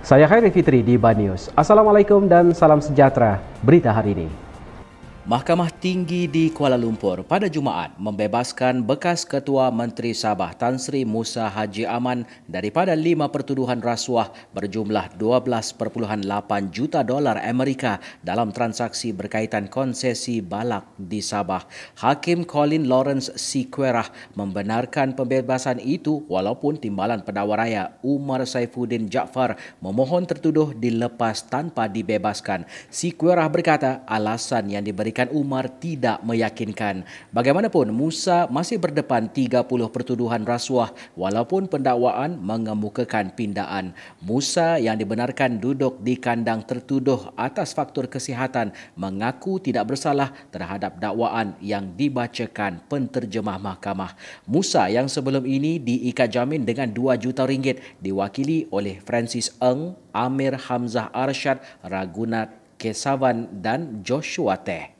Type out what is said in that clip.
Saya Khairi Fitri di Banyus. Assalamualaikum dan salam sejahtera. Berita hari ini. Mahkamah Tinggi di Kuala Lumpur pada Jumaat membebaskan bekas Ketua Menteri Sabah Tan Sri Musa Haji Aman daripada lima pertuduhan rasuah berjumlah 12.8 juta dolar Amerika dalam transaksi berkaitan konsesi balak di Sabah. Hakim Colin Lawrence Siquerah membenarkan pembebasan itu walaupun Timbalan Pendakwa Umar Saifuddin Jaafar memohon tertuduh dilepas tanpa dibebaskan. Siquerah berkata alasan yang diberi tarikan Umar tidak meyakinkan. Bagaimanapun, Musa masih berdepan 30 pertuduhan rasuah walaupun pendakwaan mengemukakan pindaan. Musa yang dibenarkan duduk di kandang tertuduh atas faktor kesihatan mengaku tidak bersalah terhadap dakwaan yang dibacakan penterjemah mahkamah. Musa yang sebelum ini diikat jamin dengan 2 juta ringgit diwakili oleh Francis Ng, Amir Hamzah Arshad, Ragunat Kesavan dan Joshua Teh.